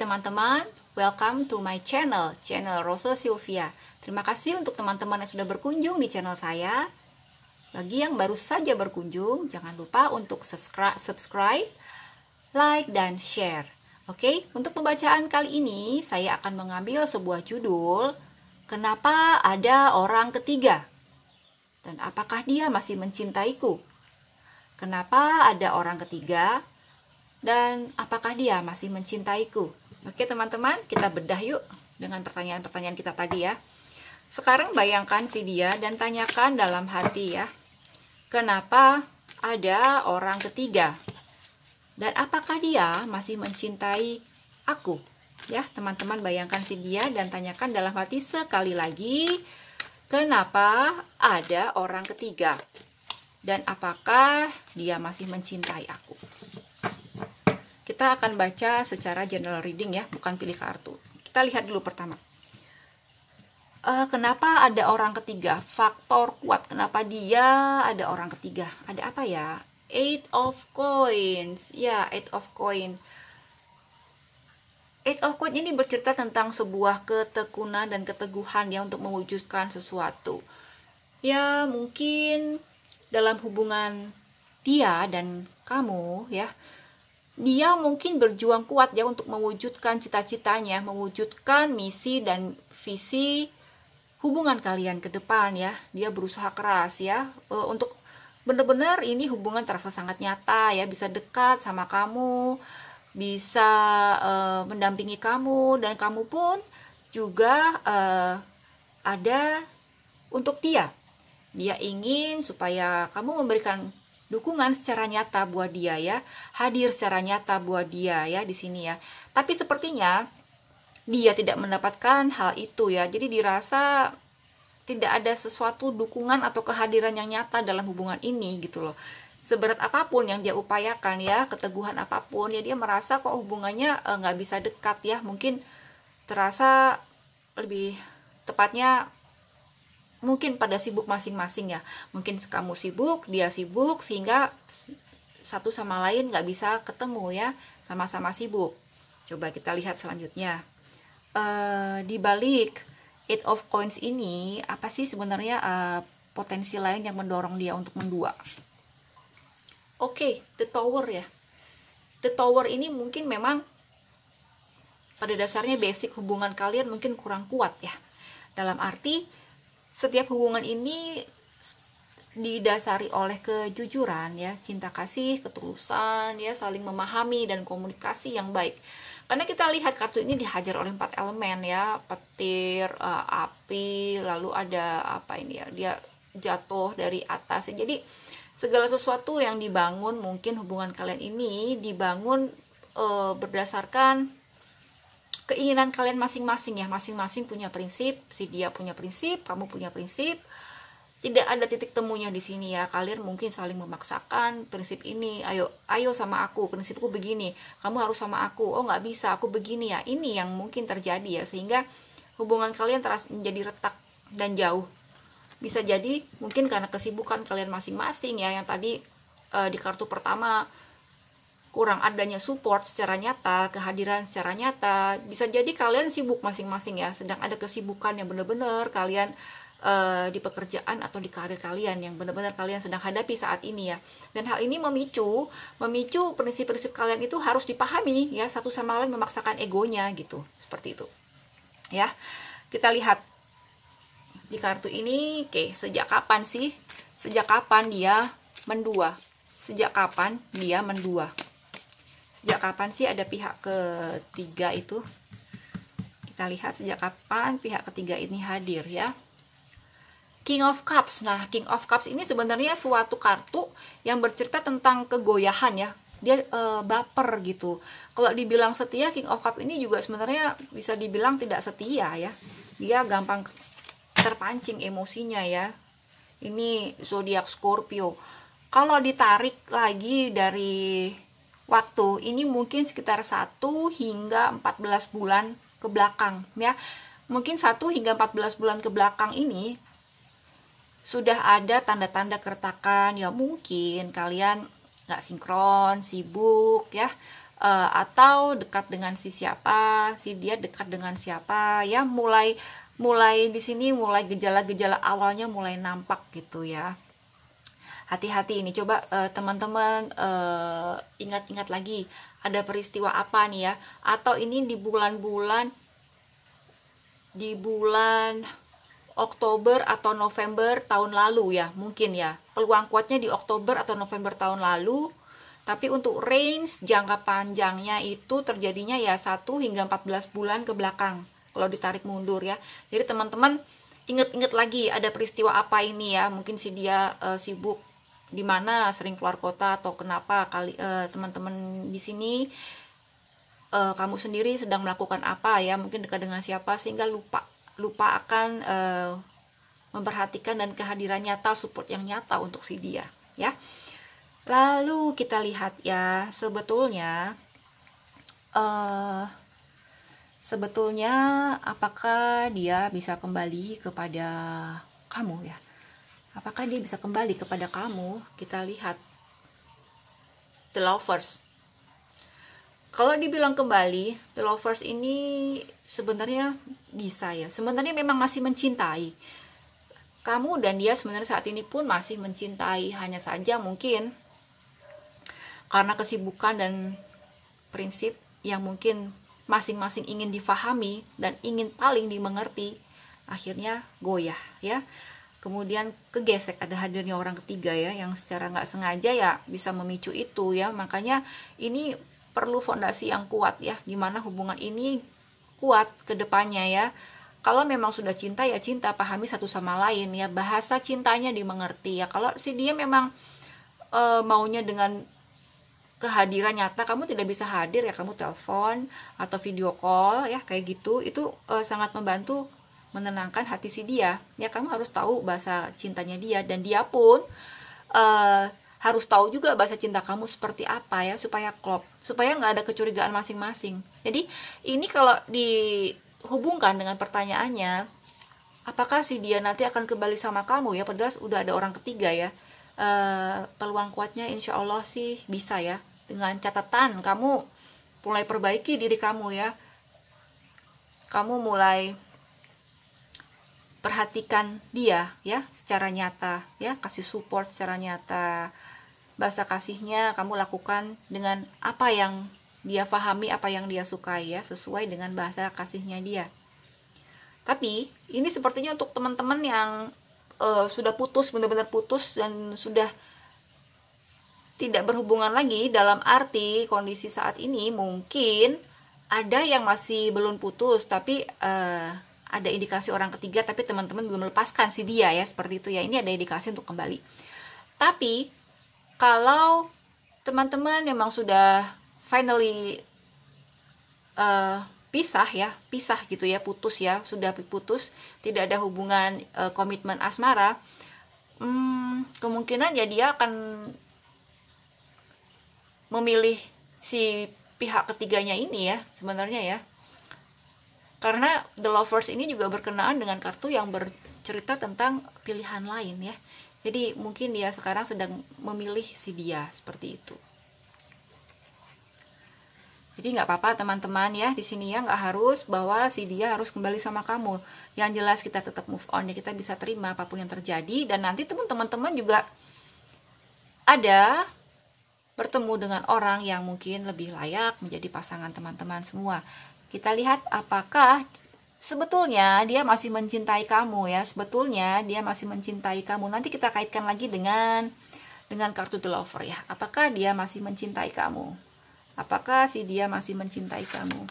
teman-teman, welcome to my channel, channel Rosel Sylvia. Terima kasih untuk teman-teman yang sudah berkunjung di channel saya. Bagi yang baru saja berkunjung, jangan lupa untuk subscribe, like, dan share. Oke, untuk pembacaan kali ini saya akan mengambil sebuah judul Kenapa ada orang ketiga? Dan apakah dia masih mencintaiku? Kenapa ada orang ketiga? Dan apakah dia masih mencintaiku? Oke teman-teman, kita bedah yuk dengan pertanyaan-pertanyaan kita tadi ya. Sekarang bayangkan si dia dan tanyakan dalam hati ya. Kenapa ada orang ketiga? Dan apakah dia masih mencintai aku? Ya, teman-teman bayangkan si dia dan tanyakan dalam hati sekali lagi. Kenapa ada orang ketiga? Dan apakah dia masih mencintai aku? Kita akan baca secara general reading ya, bukan pilih kartu. Kita lihat dulu pertama. Uh, kenapa ada orang ketiga? Faktor kuat. Kenapa dia ada orang ketiga? Ada apa ya? Eight of Coins. Ya, yeah, Eight of Coin. Eight of coins ini bercerita tentang sebuah ketekunan dan keteguhan ya untuk mewujudkan sesuatu. Ya, mungkin dalam hubungan dia dan kamu ya dia mungkin berjuang kuat ya untuk mewujudkan cita-citanya, mewujudkan misi dan visi hubungan kalian ke depan ya. Dia berusaha keras ya e, untuk benar-benar ini hubungan terasa sangat nyata ya, bisa dekat sama kamu, bisa uh, mendampingi kamu dan kamu pun juga uh, ada untuk dia. Dia ingin supaya kamu memberikan dukungan secara nyata buat dia ya, hadir secara nyata buat dia ya di sini ya. Tapi sepertinya dia tidak mendapatkan hal itu ya. Jadi dirasa tidak ada sesuatu dukungan atau kehadiran yang nyata dalam hubungan ini gitu loh seberat apapun yang dia upayakan ya keteguhan apapun ya dia merasa kok hubungannya eh, nggak e, bisa dekat ya mungkin terasa lebih tepatnya mungkin pada sibuk masing-masing ya mungkin kamu sibuk dia sibuk sehingga satu sama lain nggak bisa ketemu ya sama-sama sibuk coba kita lihat selanjutnya uh, di balik eight of coins ini apa sih sebenarnya uh, potensi lain yang mendorong dia untuk mendua oke okay, the tower ya the tower ini mungkin memang pada dasarnya basic hubungan kalian mungkin kurang kuat ya dalam arti setiap hubungan ini didasari oleh kejujuran ya, cinta kasih, ketulusan ya, saling memahami dan komunikasi yang baik. Karena kita lihat kartu ini dihajar oleh empat elemen ya, petir, uh, api, lalu ada apa ini ya, dia jatuh dari atas. Ya. Jadi segala sesuatu yang dibangun mungkin hubungan kalian ini dibangun uh, berdasarkan keinginan kalian masing-masing ya masing-masing punya prinsip si dia punya prinsip kamu punya prinsip tidak ada titik temunya di sini ya kalian mungkin saling memaksakan prinsip ini ayo ayo sama aku prinsipku begini kamu harus sama aku oh nggak bisa aku begini ya ini yang mungkin terjadi ya sehingga hubungan kalian terasa menjadi retak dan jauh bisa jadi mungkin karena kesibukan kalian masing-masing ya yang tadi e, di kartu pertama kurang adanya support secara nyata, kehadiran secara nyata, bisa jadi kalian sibuk masing-masing ya, sedang ada kesibukan yang benar-benar kalian uh, di pekerjaan atau di karir kalian yang benar-benar kalian sedang hadapi saat ini ya. Dan hal ini memicu memicu prinsip-prinsip kalian itu harus dipahami ya satu sama lain memaksakan egonya gitu. Seperti itu. Ya. Kita lihat di kartu ini, oke, okay, sejak kapan sih? Sejak kapan dia mendua? Sejak kapan dia mendua? sejak kapan sih ada pihak ketiga itu kita lihat sejak kapan pihak ketiga ini hadir ya King of Cups. Nah, King of Cups ini sebenarnya suatu kartu yang bercerita tentang kegoyahan ya. Dia e, baper gitu. Kalau dibilang setia, King of Cups ini juga sebenarnya bisa dibilang tidak setia ya. Dia gampang terpancing emosinya ya. Ini zodiak Scorpio. Kalau ditarik lagi dari waktu. Ini mungkin sekitar 1 hingga 14 bulan ke belakang ya. Mungkin 1 hingga 14 bulan ke belakang ini sudah ada tanda-tanda keretakan ya mungkin kalian nggak sinkron, sibuk ya E, atau dekat dengan si siapa, si dia dekat dengan siapa, ya mulai mulai di sini mulai gejala-gejala awalnya mulai nampak gitu ya hati-hati ini coba eh, teman-teman uh, ingat-ingat lagi ada peristiwa apa nih ya atau ini di bulan-bulan di bulan Oktober atau November tahun lalu ya mungkin ya peluang kuatnya di Oktober atau November tahun lalu tapi untuk range jangka panjangnya itu terjadinya ya 1 hingga 14 bulan ke belakang kalau ditarik mundur ya jadi teman-teman inget-inget lagi ada peristiwa apa ini ya mungkin si dia uh, sibuk di mana sering keluar kota atau kenapa kali eh, teman-teman di sini uh, kamu sendiri sedang melakukan apa ya mungkin dekat dengan siapa sehingga lupa lupa akan uh, memperhatikan dan kehadiran nyata support yang nyata untuk si dia ya lalu kita lihat ya sebetulnya uh, sebetulnya apakah dia bisa kembali kepada kamu ya apakah dia bisa kembali kepada kamu kita lihat the lovers kalau dibilang kembali the lovers ini sebenarnya bisa ya sebenarnya memang masih mencintai kamu dan dia sebenarnya saat ini pun masih mencintai hanya saja mungkin karena kesibukan dan prinsip yang mungkin masing-masing ingin difahami dan ingin paling dimengerti akhirnya goyah ya kemudian kegesek ada hadirnya orang ketiga ya yang secara nggak sengaja ya bisa memicu itu ya makanya ini perlu fondasi yang kuat ya gimana hubungan ini kuat kedepannya ya kalau memang sudah cinta ya cinta pahami satu sama lain ya bahasa cintanya dimengerti ya kalau si dia memang e, maunya dengan kehadiran nyata kamu tidak bisa hadir ya kamu telepon atau video call ya kayak gitu itu e, sangat membantu menenangkan hati si dia ya kamu harus tahu bahasa cintanya dia dan dia pun uh, harus tahu juga bahasa cinta kamu seperti apa ya supaya klop supaya nggak ada kecurigaan masing-masing jadi ini kalau dihubungkan dengan pertanyaannya apakah si dia nanti akan kembali sama kamu ya padahal udah ada orang ketiga ya uh, peluang kuatnya insya Allah sih bisa ya dengan catatan kamu mulai perbaiki diri kamu ya kamu mulai perhatikan dia ya secara nyata ya kasih support secara nyata bahasa kasihnya kamu lakukan dengan apa yang dia pahami apa yang dia sukai ya sesuai dengan bahasa kasihnya dia tapi ini sepertinya untuk teman-teman yang uh, sudah putus benar-benar putus dan sudah tidak berhubungan lagi dalam arti kondisi saat ini mungkin ada yang masih belum putus tapi uh, ada indikasi orang ketiga tapi teman-teman belum melepaskan si dia ya seperti itu ya ini ada indikasi untuk kembali tapi kalau teman-teman memang sudah finally uh, pisah ya pisah gitu ya putus ya sudah putus tidak ada hubungan uh, komitmen asmara hmm, kemungkinan ya dia akan memilih si pihak ketiganya ini ya sebenarnya ya karena The Lovers ini juga berkenaan dengan kartu yang bercerita tentang pilihan lain ya. Jadi mungkin dia sekarang sedang memilih si dia seperti itu. Jadi nggak apa-apa teman-teman ya di sini ya nggak harus bahwa si dia harus kembali sama kamu. Yang jelas kita tetap move on ya kita bisa terima apapun yang terjadi dan nanti teman-teman juga ada bertemu dengan orang yang mungkin lebih layak menjadi pasangan teman-teman semua. Kita lihat apakah sebetulnya dia masih mencintai kamu ya. Sebetulnya dia masih mencintai kamu. Nanti kita kaitkan lagi dengan dengan kartu The Lover ya. Apakah dia masih mencintai kamu? Apakah si dia masih mencintai kamu?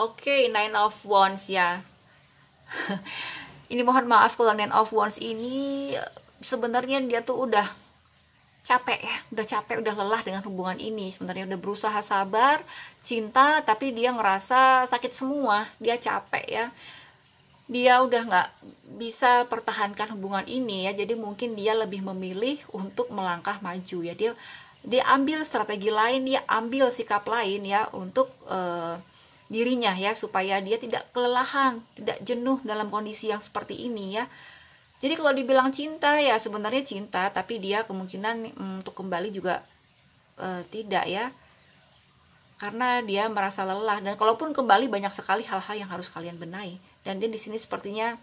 Oke, okay, Nine of Wands ya. ini mohon maaf kalau Nine of Wands ini eh, sebenarnya dia tuh udah capek ya udah capek udah lelah dengan hubungan ini sebenarnya udah berusaha sabar cinta tapi dia ngerasa sakit semua dia capek ya dia udah nggak bisa pertahankan hubungan ini ya jadi mungkin dia lebih memilih untuk melangkah maju ya dia dia ambil strategi lain dia ambil sikap lain ya untuk uh, dirinya ya supaya dia tidak kelelahan tidak jenuh dalam kondisi yang seperti ini ya jadi kalau dibilang cinta ya sebenarnya cinta, tapi dia kemungkinan mm, untuk kembali juga e, tidak ya. Karena dia merasa lelah dan kalaupun kembali banyak sekali hal-hal yang harus kalian benahi dan dia di sini sepertinya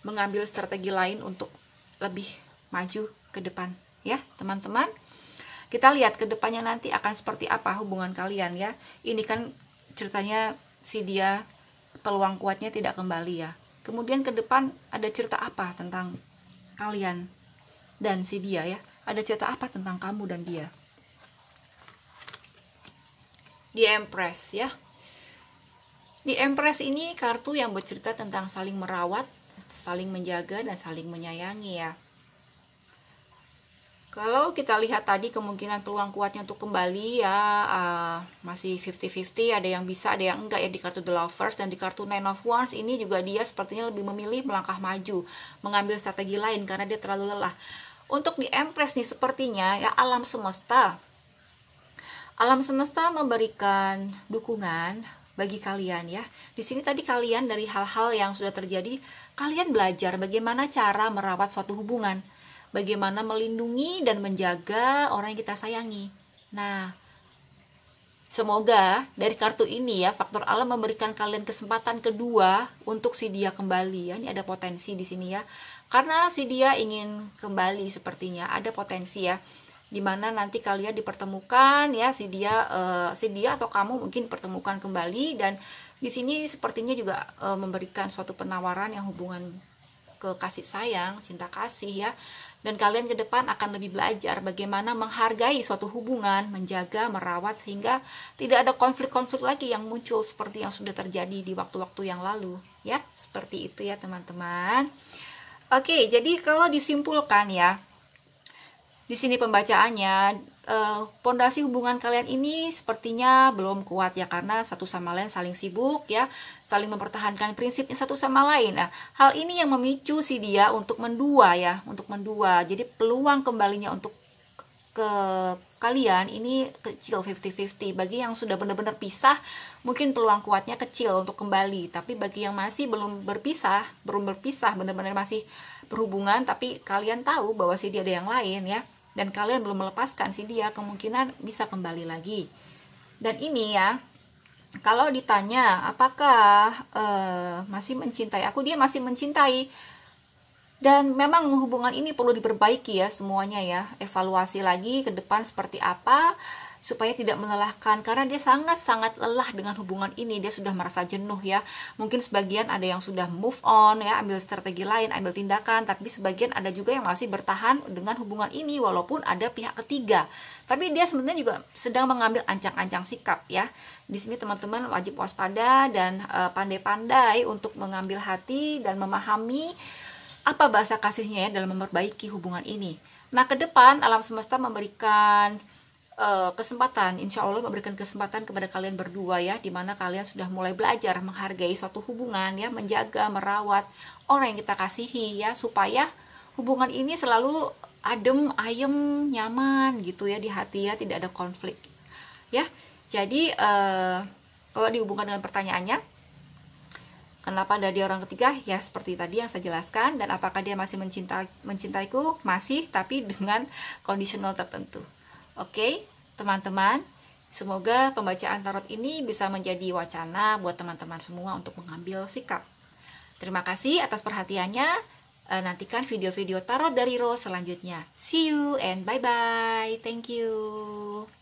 mengambil strategi lain untuk lebih maju ke depan ya, teman-teman. Kita lihat ke depannya nanti akan seperti apa hubungan kalian ya. Ini kan ceritanya si dia peluang kuatnya tidak kembali ya kemudian ke depan ada cerita apa tentang kalian dan si dia ya ada cerita apa tentang kamu dan dia di Empress ya di Empress ini kartu yang bercerita tentang saling merawat saling menjaga dan saling menyayangi ya kalau kita lihat tadi kemungkinan peluang kuatnya untuk kembali ya uh, masih 50-50 ada yang bisa ada yang enggak ya di kartu The Lovers dan di kartu Nine of Wands ini juga dia sepertinya lebih memilih melangkah maju mengambil strategi lain karena dia terlalu lelah. Untuk di Empress nih sepertinya ya alam semesta alam semesta memberikan dukungan bagi kalian ya. Di sini tadi kalian dari hal-hal yang sudah terjadi kalian belajar bagaimana cara merawat suatu hubungan bagaimana melindungi dan menjaga orang yang kita sayangi. Nah, semoga dari kartu ini ya faktor alam memberikan kalian kesempatan kedua untuk si dia kembali ya. Ini ada potensi di sini ya. Karena si dia ingin kembali sepertinya ada potensi ya dimana nanti kalian dipertemukan ya si dia uh, si dia atau kamu mungkin pertemukan kembali dan di sini sepertinya juga uh, memberikan suatu penawaran yang hubungan ke kasih sayang cinta kasih ya dan kalian ke depan akan lebih belajar bagaimana menghargai suatu hubungan, menjaga, merawat sehingga tidak ada konflik-konflik lagi yang muncul seperti yang sudah terjadi di waktu-waktu yang lalu, ya. Seperti itu ya, teman-teman. Oke, jadi kalau disimpulkan ya, di sini pembacaannya, pondasi eh, hubungan kalian ini sepertinya belum kuat ya karena satu sama lain saling sibuk ya, saling mempertahankan prinsipnya satu sama lain. Nah, hal ini yang memicu si dia untuk mendua ya, untuk mendua. Jadi peluang kembalinya untuk ke kalian ini kecil 50-50 bagi yang sudah benar-benar pisah mungkin peluang kuatnya kecil untuk kembali tapi bagi yang masih belum berpisah belum berpisah benar-benar masih berhubungan tapi kalian tahu bahwa si dia ada yang lain ya dan kalian belum melepaskan si dia kemungkinan bisa kembali lagi dan ini ya kalau ditanya apakah uh, masih mencintai aku dia masih mencintai dan memang hubungan ini perlu diperbaiki ya semuanya ya evaluasi lagi ke depan seperti apa supaya tidak melelahkan karena dia sangat-sangat lelah dengan hubungan ini dia sudah merasa jenuh ya mungkin sebagian ada yang sudah move on ya ambil strategi lain ambil tindakan tapi sebagian ada juga yang masih bertahan dengan hubungan ini walaupun ada pihak ketiga tapi dia sebenarnya juga sedang mengambil ancang-ancang sikap ya di sini teman-teman wajib waspada dan eh, pandai-pandai untuk mengambil hati dan memahami apa bahasa kasihnya ya dalam memperbaiki hubungan ini. Nah, ke depan alam semesta memberikan Eh, kesempatan, insya Allah memberikan kesempatan kepada kalian berdua ya, dimana kalian sudah mulai belajar menghargai suatu hubungan ya, menjaga, merawat orang yang kita kasihi ya, supaya hubungan ini selalu adem, ayem, nyaman gitu ya di hati ya, tidak ada konflik ya. Jadi uh, kalau dihubungkan dengan pertanyaannya, Kenapa ada dia orang ketiga? Ya seperti tadi yang saya jelaskan dan apakah dia masih mencinta mencintaiku? Masih tapi dengan kondisional tertentu. Oke, teman-teman, semoga pembacaan tarot ini bisa menjadi wacana buat teman-teman semua untuk mengambil sikap. Terima kasih atas perhatiannya. Eh, nantikan video-video tarot dari Rose selanjutnya. See you and bye-bye. Thank you.